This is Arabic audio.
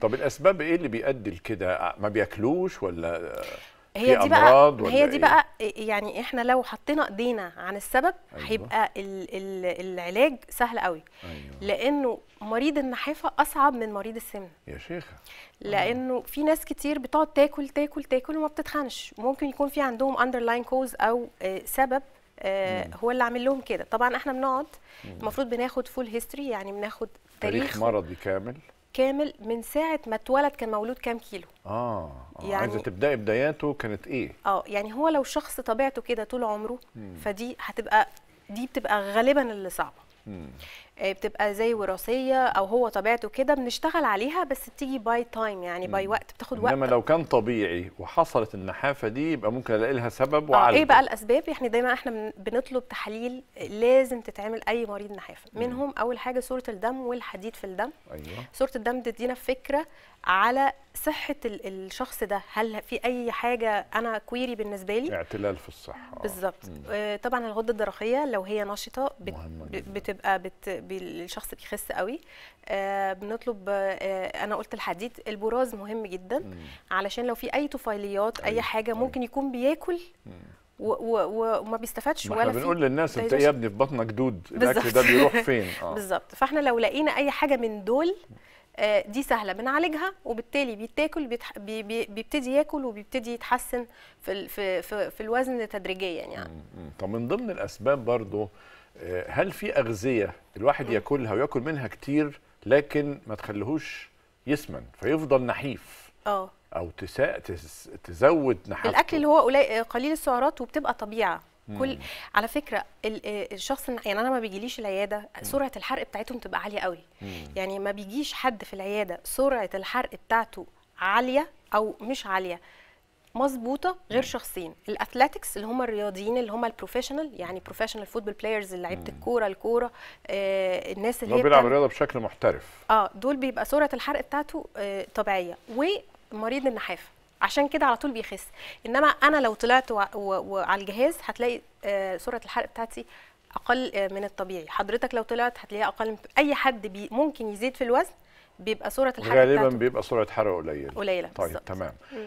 طب الاسباب ايه اللي بيؤدي لكده آه، ما بياكلوش ولا هي دي بقى ولا هي دي إيه؟ بقى يعني احنا لو حطينا ايدينا عن السبب أيوة. هيبقى الـ الـ العلاج سهل قوي أيوة. لانه مريض النحافه اصعب من مريض السمنه يا شيخه لانه آه. في ناس كتير بتقعد تاكل تاكل تاكل وما بتتخنش ممكن يكون في عندهم اندرلاين كوز او آه، سبب آه، هو اللي عامل لهم كده طبعا احنا بنقعد المفروض بناخد فول هيستوري يعني بناخد تاريخ, تاريخ مرضي كامل كامل من ساعه ما اتولد كان مولود كام كيلو اه, آه. يعني عايزه تبداي بداياته كانت ايه اه يعني هو لو شخص طبيعته كده طول عمره مم. فدي هتبقى دي بتبقى غالبا اللي صعبه مم. آه، بتبقى زي وراثيه او هو طبيعته كده بنشتغل عليها بس بتيجي باي تايم يعني باي وقت بتاخد وقت انما لو كان طبيعي وحصلت النحافه دي يبقى ممكن الاقي لها سبب وعالج آه، ايه بقى الاسباب احنا دايما احنا بنطلب تحاليل لازم تتعمل اي مريض نحافه منهم اول حاجه صوره الدم والحديد في الدم ايوه صوره الدم تدينا فكره على صحه الشخص ده هل في اي حاجه انا كويري بالنسبه لي اعتلال في الصحه بالظبط آه، طبعا الغده الدرقيه لو هي نشطه بت... بتبقى بت... بالشخص بيخس قوي آه، بنطلب آه، انا قلت الحديد البراز مهم جدا علشان لو في اي طفيليات اي حاجه طيب. ممكن يكون بياكل وما بيستفادش ولا في بنقول للناس انت إيه يا ابني في بطنك دود الاكل ده بيروح فين آه. بالظبط فاحنا لو لقينا اي حاجه من دول آه، دي سهله بنعالجها وبالتالي بيتاكل بيتح... بي... بيبتدي ياكل وبيبتدي يتحسن في ال... في في الوزن تدريجيا يعني طب من ضمن الاسباب برضو هل في اغذيه الواحد ياكلها وياكل منها كتير لكن ما تخليهوش يسمن فيفضل نحيف اه او تسا... تز... تزود نحافته الاكل اللي هو قليل قليل السعرات وبتبقى طبيعه مم. كل على فكره آه، الشخص يعني انا ما بيجيليش العياده سرعه الحرق بتاعتهم تبقى عاليه قوي مم. يعني ما بيجيش حد في العياده سرعه الحرق بتاعته عاليه او مش عاليه مظبوطه غير شخصين الاثليتكس اللي هم الرياضيين اللي هم البروفيشنال يعني بروفيشنال فوتبول بلايرز اللي لعيبه الكوره الكوره آه الناس اللي هو بيلعب رياضه بشكل محترف اه دول بيبقى سرعه الحرق بتاعته آه طبيعيه ومريض النحافه عشان كده على طول بيخس انما انا لو طلعت وعلى الجهاز هتلاقي آه سرعه الحرق بتاعتي اقل آه، من الطبيعي حضرتك لو طلعت هتلاقيها اقل من اي حد بي ممكن يزيد في الوزن بيبقى سرعه الحرق غالبا بتاعته. بيبقى سرعه حرق قليله قليله طيب بالزبط. تمام م.